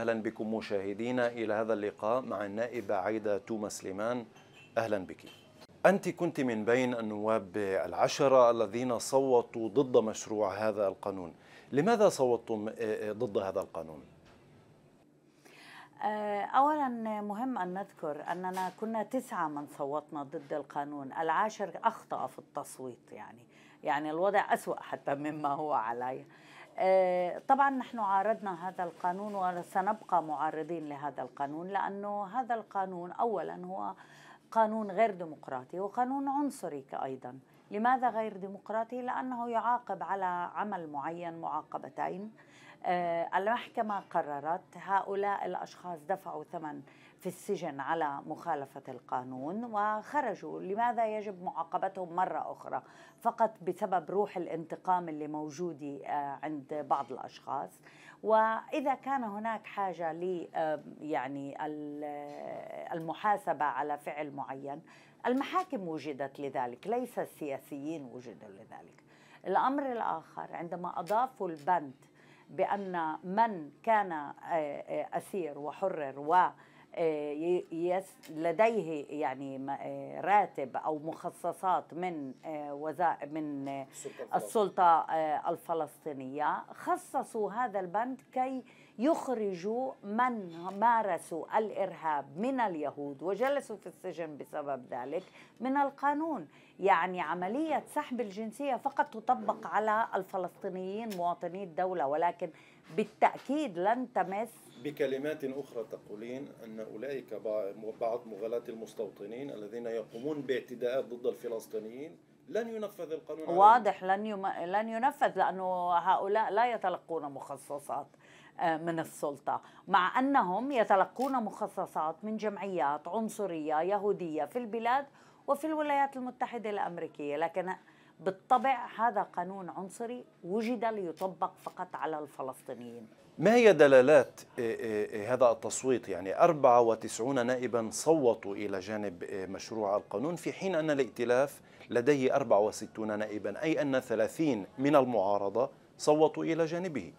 أهلا بكم مشاهدينا إلى هذا اللقاء مع النائبة عايدة توما سليمان أهلا بك أنت كنت من بين النواب العشرة الذين صوتوا ضد مشروع هذا القانون لماذا صوتتم ضد هذا القانون؟ آه، اولا مهم ان نذكر اننا كنا تسعه من صوتنا ضد القانون العاشر اخطا في التصويت يعني يعني الوضع اسوا حتى مما هو عليه آه، طبعا نحن عارضنا هذا القانون وسنبقى معارضين لهذا القانون لأنه هذا القانون أولا هو قانون غير ديمقراطي وقانون عنصري أيضا لماذا غير ديمقراطي؟ لأنه يعاقب على عمل معين معاقبتين آه، المحكمة قررت هؤلاء الأشخاص دفعوا ثمن في السجن على مخالفة القانون وخرجوا لماذا يجب معاقبتهم مرة أخرى فقط بسبب روح الانتقام اللي موجودة آه، عند بعض الأشخاص وإذا كان هناك حاجة ل آه، يعني المحاسبة على فعل معين المحاكم وجدت لذلك ليس السياسيين وجدوا لذلك الأمر الآخر عندما أضافوا البند بأن من كان آه، آه، أسير وحرر و آه، لديه يعني آه، راتب او مخصصات من آه، وزائر من السلطه الفلسطينيه خصصوا هذا البند كي يخرجوا من مارسوا الارهاب من اليهود وجلسوا في السجن بسبب ذلك من القانون يعني عمليه سحب الجنسيه فقط تطبق على الفلسطينيين مواطني الدوله ولكن بالتأكيد لن تمس بكلمات أخرى تقولين أن أولئك بعض مغالاة المستوطنين الذين يقومون باعتداءات ضد الفلسطينيين لن ينفذ القانون واضح لن يم... لن ينفذ لانه هؤلاء لا يتلقون مخصصات آه، من السلطه مع انهم يتلقون مخصصات من جمعيات عنصريه يهوديه في البلاد وفي الولايات المتحده الامريكيه لكن بالطبع هذا قانون عنصري وجد ليطبق فقط على الفلسطينيين ما هي دلالات إيه، إيه، إيه، هذا التصويت يعني 94 نائبا صوتوا إلى جانب مشروع القانون في حين أن الائتلاف لديه 64 نائبا أي أن 30 من المعارضة صوتوا إلى جانبه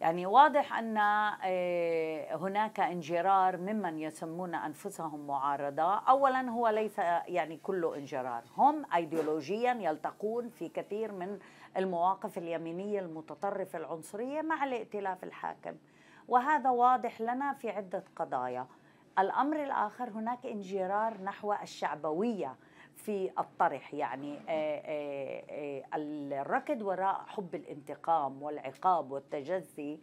يعني واضح أن آه، هناك انجرار ممن يسمون أنفسهم معارضة أولا هو ليس يعني كله انجرار هم أيديولوجيا يلتقون في كثير من المواقف اليمينية المتطرفة العنصرية مع الائتلاف الحاكم وهذا واضح لنا في عدة قضايا الأمر الآخر هناك انجرار نحو الشعبوية في الطرح يعني آه، آه، آه، الركض وراء حب الانتقام والعقاب والتجزي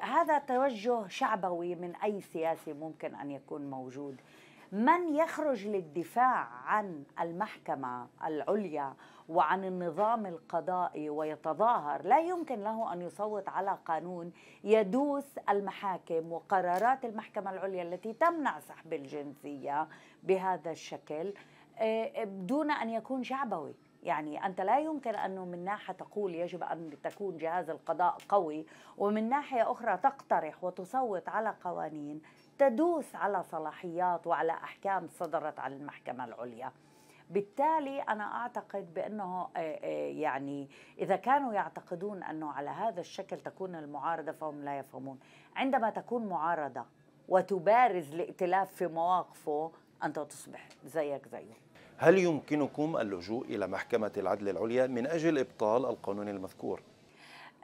هذا توجه شعبوي من أي سياسي ممكن أن يكون موجود من يخرج للدفاع عن المحكمة العليا وعن النظام القضائي ويتظاهر لا يمكن له أن يصوت على قانون يدوس المحاكم وقرارات المحكمة العليا التي تمنع سحب الجنسية بهذا الشكل آه، آه، دون ان يكون شعبوي يعني أنت لا يمكن أنه من ناحية تقول يجب أن تكون جهاز القضاء قوي ومن ناحية أخرى تقترح وتصوت على قوانين تدوس على صلاحيات وعلى أحكام صدرت عن المحكمة العليا بالتالي أنا أعتقد بأنه آه، يعني إذا كانوا يعتقدون أنه على هذا الشكل تكون المعارضة فهم لا يفهمون عندما تكون معارضة وتبارز الائتلاف في مواقفه أنت تصبح زيك زيه هل يمكنكم اللجوء إلى محكمة العدل العليا من أجل إبطال القانون المذكور؟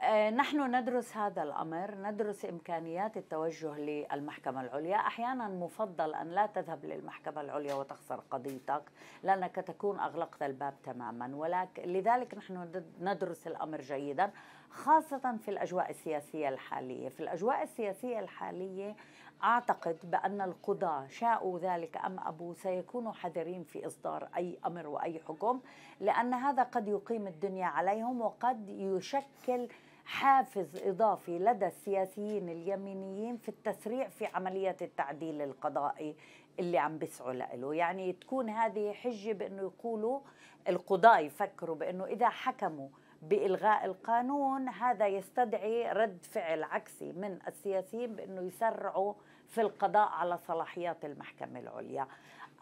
آه، نحن ندرس هذا الامر، ندرس امكانيات التوجه للمحكمه العليا، احيانا مفضل ان لا تذهب للمحكمه العليا وتخسر قضيتك لانك تكون اغلقت الباب تماما، ولكن لذلك نحن ندرس الامر جيدا، خاصه في الاجواء السياسيه الحاليه، في الاجواء السياسيه الحاليه أعتقد بأن القضاة شاءوا ذلك أم أبوا سيكونوا حذرين في إصدار أي أمر وأي حكم لأن هذا قد يقيم الدنيا عليهم وقد يشكل حافز إضافي لدى السياسيين اليمينيين في التسريع في عملية التعديل القضائي اللي عم بيسعوا له يعني تكون هذه حجة بأنه يقولوا القضاة يفكروا بأنه إذا حكموا بإلغاء القانون هذا يستدعي رد فعل عكسي من السياسيين بأنه يسرعوا في القضاء على صلاحيات المحكمة العليا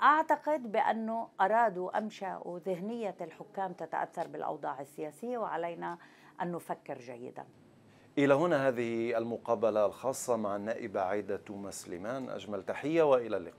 أعتقد بأنه أرادوا أنشأوا ذهنية الحكام تتأثر بالأوضاع السياسية وعلينا أن نفكر جيدا إلى هنا هذه المقابلة الخاصة مع النائبة عايدة مسلمان أجمل تحية وإلى اللقاء